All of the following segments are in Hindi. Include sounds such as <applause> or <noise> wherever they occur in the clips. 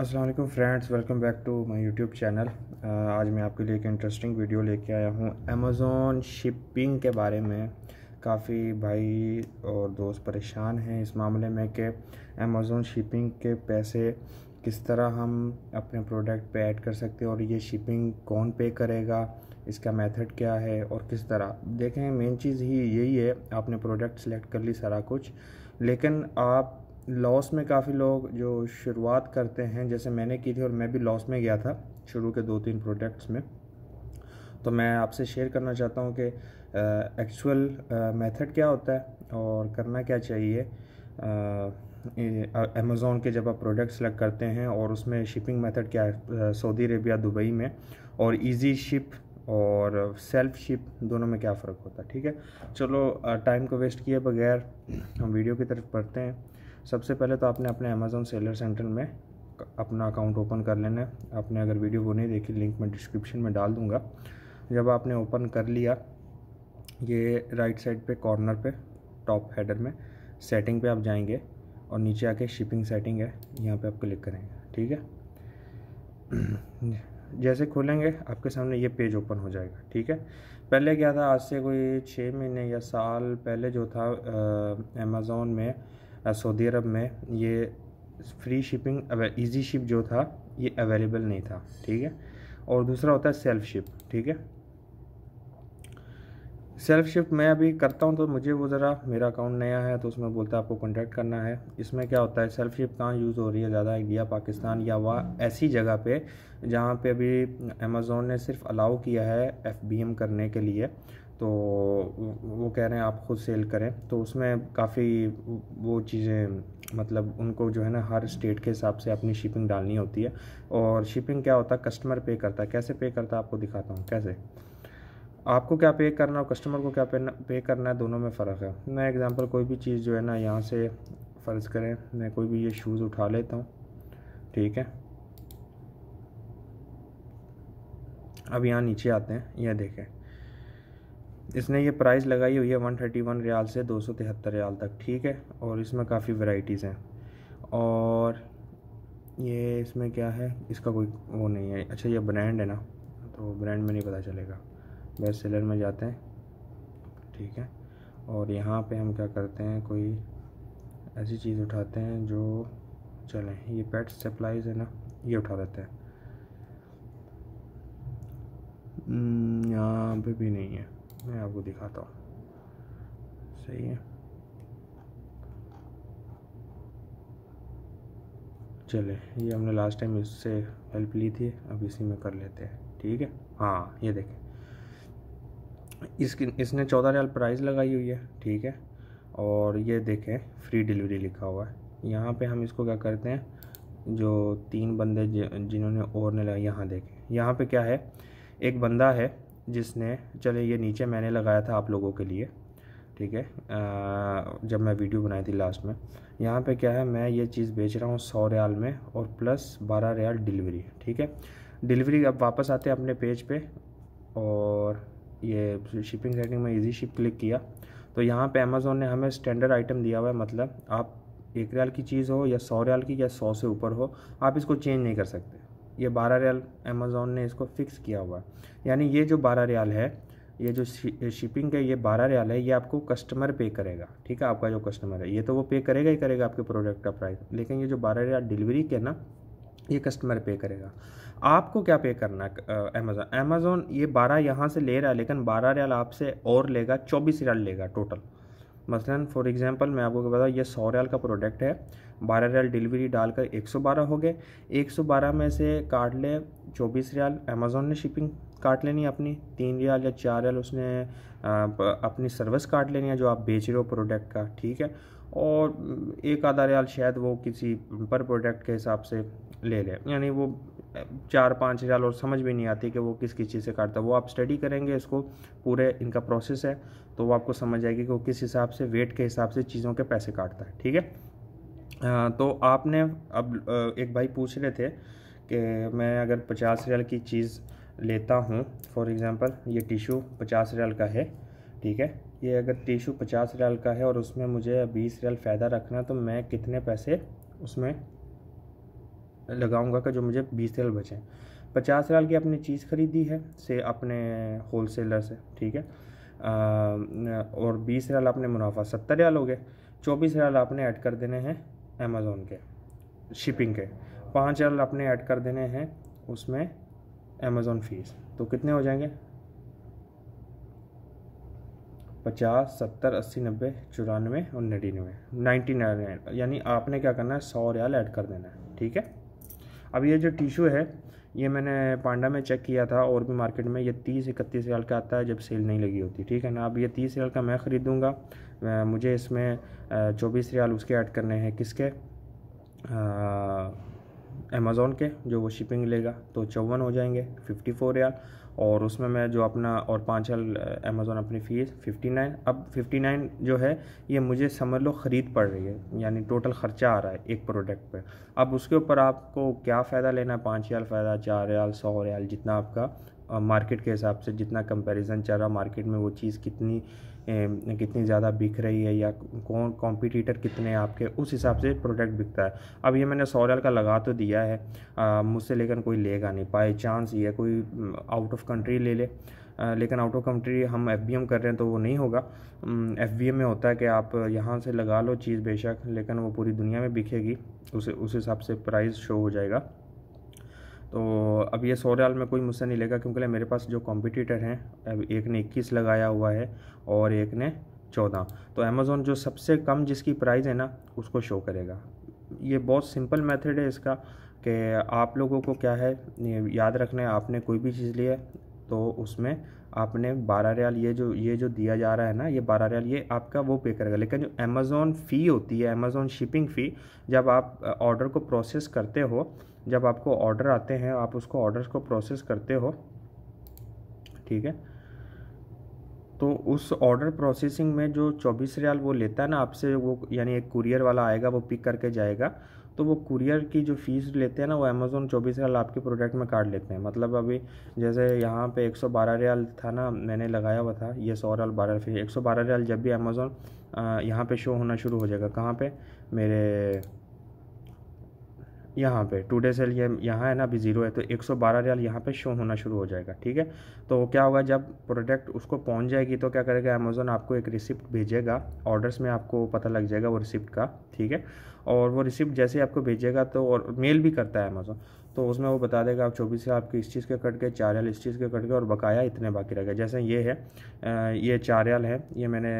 Aslam friends welcome back to my YouTube channel आज मैं आपके लिए एक इंटरेस्टिंग वीडियो लेके आया हूँ अमेज़ोन शिपिंग के बारे में काफ़ी भाई और दोस्त परेशान हैं इस मामले में कि अमेज़ोन शिपिंग के पैसे किस तरह हम अपने प्रोडक्ट पे ऐड कर सकते हैं और ये शिपिंग कौन पे करेगा इसका मेथड क्या है और किस तरह देखें मेन चीज़ ही यही है आपने प्रोडक्ट सेलेक्ट कर ली सारा कुछ लेकिन आप लॉस में काफ़ी लोग जो शुरुआत करते हैं जैसे मैंने की थी और मैं भी लॉस में गया था शुरू के दो तीन प्रोडक्ट्स में तो मैं आपसे शेयर करना चाहता हूँ कि एक्चुअल मेथड क्या होता है और करना क्या चाहिए अमेज़ोन के जब आप प्रोडक्ट सेलेक्ट करते हैं और उसमें शिपिंग मेथड क्या है सऊदी अरेबिया दुबई में और इजी शिप और सेल्फ शिप दोनों में क्या फ़र्क होता है ठीक है चलो टाइम को वेस्ट किए बगैर हम वीडियो की तरफ पढ़ते हैं सबसे पहले तो आपने अपने अमेज़ोन सेलर सेंटर में अपना अकाउंट ओपन कर लेना है आपने अगर वीडियो वो नहीं देखी लिंक मैं डिस्क्रिप्शन में डाल दूँगा जब आपने ओपन कर लिया ये राइट साइड पे कॉर्नर पे टॉप हेडर में सेटिंग पे आप जाएंगे और नीचे आके शिपिंग सेटिंग है यहाँ पे आप क्लिक करेंगे ठीक है <clears throat> जैसे खोलेंगे आपके सामने ये पेज ओपन हो जाएगा ठीक है पहले क्या था आज से कोई छः महीने या साल पहले जो था अमेज़ोन में सऊदी अरब में ये फ्री शिपिंग इजी शिप जो था ये अवेलेबल नहीं था ठीक है और दूसरा होता है सेल्फ शिप ठीक है सेल्फ शिप मैं अभी करता हूँ तो मुझे वो ज़रा मेरा अकाउंट नया है तो उसमें बोलता है आपको कॉन्टैक्ट करना है इसमें क्या होता है सेल्फ शिप कहाँ यूज़ हो रही है ज़्यादा इंडिया पाकिस्तान या वह ऐसी जगह पे जहाँ पे अभी अमेज़ोन ने सिर्फ अलाउ किया है एफ करने के लिए तो वो कह रहे हैं आप खुद सेल करें तो उसमें काफ़ी वो चीज़ें मतलब उनको जो है ना हर स्टेट के हिसाब से अपनी शिपिंग डालनी होती है और शिपिंग क्या होता है कस्टमर पे करता है कैसे पे करता है आपको दिखाता हूँ कैसे आपको क्या पे करना और कस्टमर को क्या पे करना है दोनों में फ़र्क है मैं एग्ज़ाम्पल कोई भी चीज़ जो है ना यहाँ से फ़र्ज़ करें मैं कोई भी ये शूज़ उठा लेता हूँ ठीक है अब यहाँ नीचे आते हैं यह देखें इसने ये प्राइस लगाई हुई है वन थर्टी वन रियाल से दो सौ तिहत्तर रियाल तक ठीक है और इसमें काफ़ी वैरायटीज़ हैं और ये इसमें क्या है इसका कोई वो नहीं है अच्छा ये ब्रांड है ना तो ब्रांड में नहीं पता चलेगा बेस्ट सेलर में जाते हैं ठीक है और यहाँ पे हम क्या करते हैं कोई ऐसी चीज़ उठाते हैं जो चलें ये पेट सप्लाइज है ना ये उठा लेते हैं हम्म, यहाँ पे भी नहीं है मैं आपको दिखाता हूँ सही है चले ये हमने लास्ट टाइम इससे हेल्प ली थी अब इसी में कर लेते हैं ठीक है हाँ ये देखें इसकी इसने चौदह हज़ार प्राइस लगाई हुई है ठीक है और ये देखें फ्री डिलीवरी लिखा हुआ है यहाँ पे हम इसको क्या करते हैं जो तीन बंदे जिन्होंने और ने लगाए यहाँ देखें यहाँ पे क्या है एक बंदा है जिसने चले ये नीचे मैंने लगाया था आप लोगों के लिए ठीक है जब मैं वीडियो बनाई थी लास्ट में यहाँ पे क्या है मैं ये चीज़ बेच रहा हूँ सौ रियाल में और प्लस बारह रियाल डिलीवरी ठीक है डिलीवरी अब वापस आते हैं अपने पेज पे और ये शिपिंग सेटिंग में इजी शिप क्लिक किया तो यहाँ पे अमेज़ोन ने हमें स्टैंडर्ड आइटम दिया हुआ है मतलब आप एक रियाल की चीज़ हो या सौ रियाल की या सौ से ऊपर हो आप इसको चेंज नहीं कर सकते ये बारह रियाल अमेज़ोन ने इसको फ़िक्स किया हुआ यानी ये जो बारह रियाल है ये जो शिपिंग का ये बारह रियाल है ये आपको कस्टमर पे करेगा ठीक है आपका जो कस्टमर है ये तो वो पे करेगा ही करेगा आपके प्रोडक्ट का प्राइस लेकिन ये जो बारह रियाल डिलीवरी के ना ये कस्टमर पे करेगा आपको क्या पे करना है अमेज़ोन अमेज़ोन ये बारह यहाँ से ले रहा है लेकिन बारह रियाल आपसे और लेगा चौबीस रियाल लेगा टोटल मसलन फॉर एग्जांपल मैं आपको बताऊँ ये सौ रियाल का प्रोडक्ट है बारह रियाल डिलीवरी डालकर एक सौ बारह हो गए एक सौ बारह में से काट ले चौबीस रियाल अमेज़ोन ने शिपिंग काट लेनी अपनी तीन रियाल या चार रियाल उसने अपनी सर्विस काट लेनी है जो आप बेच रहे हो प्रोडक्ट का ठीक है और एक आधा रियाल शायद वो किसी पर प्रोडक्ट के हिसाब से ले ले यानी वो चार पाँच हज़ार और समझ भी नहीं आती कि वो किस किस चीज़ से काटता है वो आप स्टडी करेंगे इसको पूरे इनका प्रोसेस है तो वो आपको समझ आएगी कि वो किस हिसाब से वेट के हिसाब से चीज़ों के पैसे काटता है ठीक है तो आपने अब एक भाई पूछ रहे थे कि मैं अगर पचास हज़ार की चीज़ लेता हूँ फॉर एग्ज़ाम्पल ये टिशू पचास हज़ार का है ठीक है ये अगर टिशू पचास हज़ार का है और उसमें मुझे बीस हज़ार फ़ायदा रखना तो मैं कितने पैसे उसमें लगाऊंगा कि जो मुझे बीस रियाल बचें पचास रियाल की आपने चीज़ ख़रीदी है से अपने होल सेलर से ठीक है आ, और बीस रियाल आपने मुनाफा सत्तर रियाल हो गए चौबीस रियाल आपने ऐड कर देने हैं अमेज़ोन के शिपिंग के पाँच रियाल आपने ऐड कर देने हैं उसमें अमेज़ोन फ़ीस तो कितने हो जाएंगे पचास सत्तर अस्सी नब्बे चौरानवे और नड़िनवे नाइन्टी नाइन यानी आपने क्या करना है सौ रियाल ऐड कर देना है ठीक है अब ये जो टिशू है ये मैंने पांडा में चेक किया था और भी मार्केट में ये तीस इकतीस हज़ार का आता है जब सेल नहीं लगी होती ठीक है ना अब ये तीस हज़ार का मैं ख़रीदूँगा मुझे इसमें चौबीस रियाल उसके ऐड करने हैं किसके अमेज़ोन के जो वो शिपिंग लेगा तो चौवन हो जाएंगे फिफ्टी फोर रियाल और उसमें मैं जो अपना और पाँच एल अमेज़ोन अपनी फ़ीस फिफ्टी नाइन अब फिफ्टी नाइन जो है ये मुझे समझ लो ख़रीद पड़ रही है यानी टोटल ख़र्चा आ रहा है एक प्रोडक्ट पर अब उसके ऊपर आपको क्या फ़ायदा लेना है पाँच याल फ़ायदा चार याल सौ रियाल जितना आपका मार्केट के हिसाब से जितना कंपैरिजन चल रहा मार्केट में वो चीज़ कितनी कितनी ज़्यादा बिक रही है या कौन कॉम्पिटिटर कितने हैं आपके उस हिसाब से प्रोडक्ट बिकता है अब ये मैंने सौरल का लगा तो दिया है मुझसे लेकिन कोई लेगा नहीं बाई चांस ये कोई आउट ऑफ कंट्री ले ले लेकिन आउट ऑफ कंट्री हम एफ कर रहे हैं तो वो नहीं होगा एफ में होता है कि आप यहाँ से लगा लो चीज़ बेशक लेकिन वो पूरी दुनिया में बिकेगी उस उस हिसाब से प्राइस शो हो जाएगा तो अब ये सौ रियाल में कोई मुझसे नहीं लेगा क्योंकि मेरे पास जो कॉम्पिटिटर हैं अब एक ने इक्कीस लगाया हुआ है और एक ने चौदह तो अमेज़ोन जो सबसे कम जिसकी प्राइस है ना उसको शो करेगा ये बहुत सिंपल मेथड है इसका कि आप लोगों को क्या है याद रखना है आपने कोई भी चीज़ ली है तो उसमें आपने बारह रियाल ये जो ये जो दिया जा रहा है ना ये बारह रियाल ये आपका वो पे करेगा लेकिन जो अमेज़ोन फ़ी होती है अमेज़ोन शिपिंग फ़ी जब आप ऑर्डर को प्रोसेस करते हो जब आपको ऑर्डर आते हैं आप उसको ऑर्डर को प्रोसेस करते हो ठीक है तो उस ऑर्डर प्रोसेसिंग में जो चौबीस रियाल वो लेता है ना आपसे वो यानी एक कुरियर वाला आएगा वो पिक करके जाएगा तो वो कुरियर की जो फ़ीस लेते हैं ना वो अमेज़ोन चौबीस रियाल आपके प्रोडक्ट में काट लेते हैं मतलब अभी जैसे यहाँ पे 112 रियाल था ना मैंने लगाया हुआ था ये सौ रियाल बारह फिर एक रियाल जब भी अमेज़ोन यहाँ पे शो होना शुरू हो जाएगा कहाँ पे मेरे यहाँ पे डे सेल ये यहाँ है ना अभी ज़ीरो है तो 112 रियाल यहाँ पे शो होना शुरू हो जाएगा ठीक है तो क्या होगा जब प्रोडक्ट उसको पहुँच जाएगी तो क्या करेगा अमेज़ोन आपको एक रिसिप्ट भेजेगा ऑर्डर्स में आपको पता लग जाएगा वो रिसिप्ट का ठीक है और वो रिसिप्ट जैसे आपको भेजेगा तो और मेल भी करता है अमेज़ोन तो उसमें वो बता देगा आप चौबीस से आपके इस चीज़ के कट गए चार याल इस चीज़ के कट गए और बकाया इतने बाकी रह गए जैसे ये है ये चार याल है ये मैंने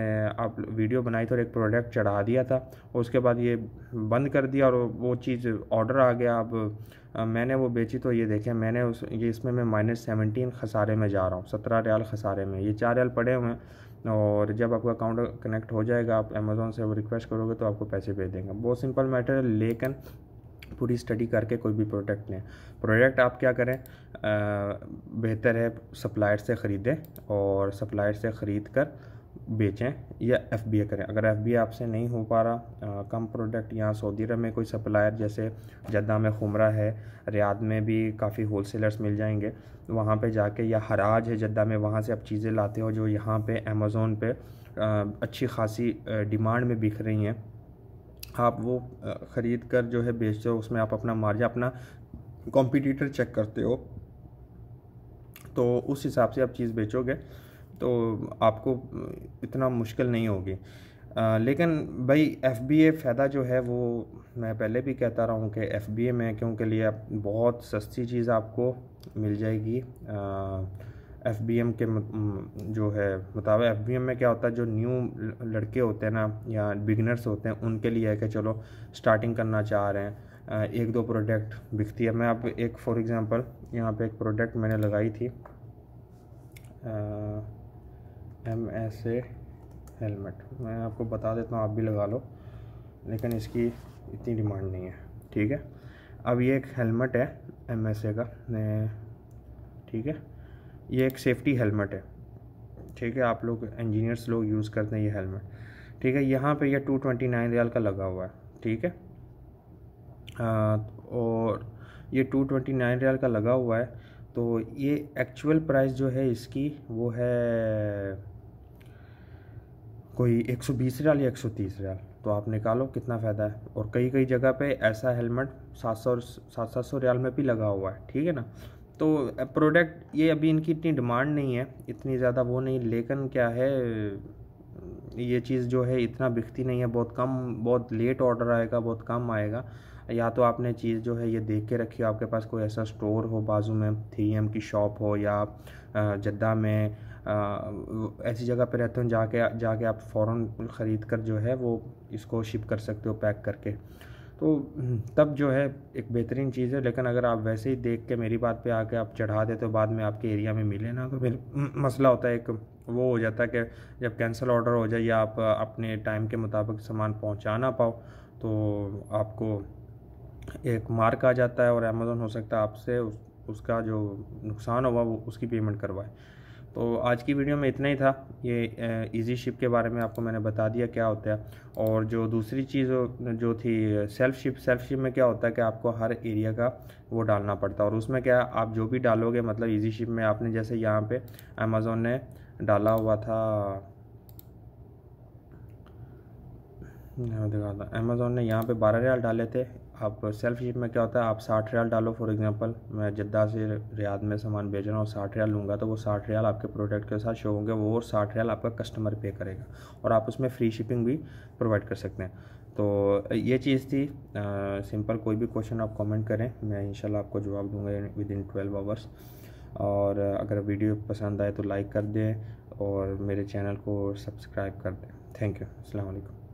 आप वीडियो बनाई थी और एक प्रोडक्ट चढ़ा दिया था और उसके बाद ये बंद कर दिया और वो चीज़ ऑर्डर आ गया अब मैंने वो बेची तो ये देखें मैंने उस ये इसमें मैं माइनस सेवनटीन खसारे में जा रहा हूँ सत्रह रियाल खसारे में ये चार रियाल पड़े हुए हैं और जब आपका अकाउंट कनेक्ट हो जाएगा आप अमेज़ोन से वो रिक्वेस्ट करोगे तो आपको पैसे भेज देंगे बहुत सिंपल मैटर है लेकिन पूरी स्टडी करके कोई भी प्रोडक्ट लें प्रोडक्ट आप क्या करें बेहतर है सप्लायर से ख़रीदें और सप्लायर से ख़रीद कर बेचें या एफ बी ए करें अगर एफ बी ए आपसे नहीं हो पा रहा आ, कम प्रोडक्ट यहाँ सऊदी अरब में कोई सप्लायर जैसे जद्दा में खुमरा है रियाद में भी काफ़ी होल सेलर्स मिल जाएंगे वहाँ पे जाके या हराज है जद्दा में वहाँ से आप चीज़ें लाते हो जो यहाँ पे अमेज़ोन पे आ, अच्छी खासी डिमांड में बिक रही हैं आप वो ख़रीद कर जो है बेचते हो उसमें आप अपना मार्जिन अपना कॉम्पिटिटर चेक करते हो तो उस हिसाब से आप चीज़ बेचोगे तो आपको इतना मुश्किल नहीं होगी लेकिन भाई एफ बी ए फ़ायदा जो है वो मैं पहले भी कहता रहा हूँ कि एफ बी ए में क्योंकि लिए बहुत सस्ती चीज़ आपको मिल जाएगी आ, एफ के जो है मुताबिक एफ में क्या होता है जो न्यू लड़के होते हैं ना या बिगनर्स होते हैं उनके लिए है कि चलो स्टार्टिंग करना चाह रहे हैं एक दो प्रोडक्ट बिकती है मैं आप एक फॉर एग्ज़ाम्पल यहाँ पे एक प्रोडक्ट मैंने लगाई थी एम एस ए हेलमेट मैं आपको बता देता हूँ आप भी लगा लो लेकिन इसकी इतनी डिमांड नहीं है ठीक है अब ये एक हेलमेट है एम एस ए का ठीक है ये एक सेफ्टी हेलमेट है ठीक है आप लोग इंजीनियर्स लोग यूज़ करते हैं ये हेलमेट ठीक है यहाँ पे ये टू ट्वेंटी नाइन रियाल का लगा हुआ है ठीक है आ, और ये टू ट्वेंटी नाइन रियाल का लगा हुआ है तो ये एक्चुअल प्राइस जो है इसकी वो है कोई एक सौ बीस रियाल या एक सौ तीस रियाल तो आप निकालो कितना फ़ायदा है और कई कई जगह पे ऐसा हेलमेट सात सौ सात सात सौ रियाल में भी लगा हुआ है ठीक है ना तो प्रोडक्ट ये अभी इनकी इतनी डिमांड नहीं है इतनी ज़्यादा वो नहीं लेकिन क्या है ये चीज़ जो है इतना बिकती नहीं है बहुत कम बहुत लेट ऑर्डर आएगा बहुत कम आएगा या तो आपने चीज़ जो है ये देख के रखी हो आपके पास कोई ऐसा स्टोर हो बाजू में थ्री एम की शॉप हो या जद्दा में ऐसी जगह पर रहते हो जाके जाके आप फ़ौर ख़रीद कर जो है वो इसको शिप कर सकते हो पैक करके तो तब जो है एक बेहतरीन चीज़ है लेकिन अगर आप वैसे ही देख के मेरी बात पे आके आप चढ़ा दे तो बाद में आपके एरिया में मिले ना तो फिर मसला होता है एक वो हो जाता है कि जब कैंसिल ऑर्डर हो जाए या आप अपने टाइम के मुताबिक सामान पहुँचा ना पाओ तो आपको एक मार्क आ जाता है और अमेज़ोन हो सकता है आपसे उस, उसका जो नुकसान हुआ वो उसकी पेमेंट करवाए तो आज की वीडियो में इतना ही था ये इजी शिप के बारे में आपको मैंने बता दिया क्या होता है और जो दूसरी चीज़ जो थी सेल्फ शिप सेल्फ शिप में क्या होता है कि आपको हर एरिया का वो डालना पड़ता है और उसमें क्या आप जो भी डालोगे मतलब इजी शिप में आपने जैसे यहाँ पे अमेज़ोन ने डाला हुआ था दिखाता अमेज़ोन ने यहाँ पे बारह रियाल डाले थे आप सेल्फ शिप में क्या होता है आप साठ रियाल डालो फॉर एग्जांपल मैं जद्दा से रियाद में सामान भेज रहा हूँ साठ रियाल लूँगा तो वो साठ रियाल आपके प्रोडक्ट के साथ शो होंगे वो साठ रियाल आपका कस्टमर पे करेगा और आप उसमें फ्री शिपिंग भी प्रोवाइड कर सकते हैं तो ये चीज़ थी सिंपल कोई भी क्वेश्चन आप कॉमेंट करें मैं इंशाल्लाह आपको जवाब दूंगा विद इन ट्वेल्व आवर्स और अगर वीडियो पसंद आए तो लाइक कर दें और मेरे चैनल को सब्सक्राइब कर दें थैंक यू अलैक्म